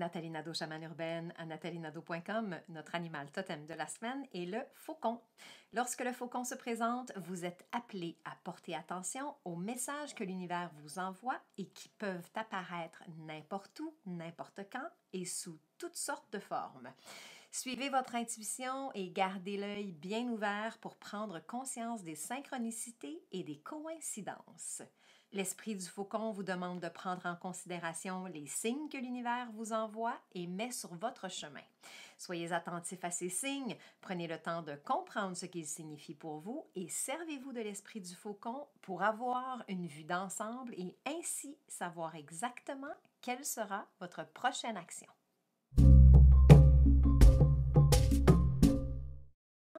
Nathalie Nado chamane urbaine, à nathalienadeau.com, notre animal totem de la semaine est le faucon. Lorsque le faucon se présente, vous êtes appelé à porter attention aux messages que l'univers vous envoie et qui peuvent apparaître n'importe où, n'importe quand et sous toutes sortes de formes. Suivez votre intuition et gardez l'œil bien ouvert pour prendre conscience des synchronicités et des coïncidences. L'esprit du faucon vous demande de prendre en considération les signes que l'univers vous envoie et met sur votre chemin. Soyez attentif à ces signes, prenez le temps de comprendre ce qu'ils signifient pour vous et servez-vous de l'esprit du faucon pour avoir une vue d'ensemble et ainsi savoir exactement quelle sera votre prochaine action.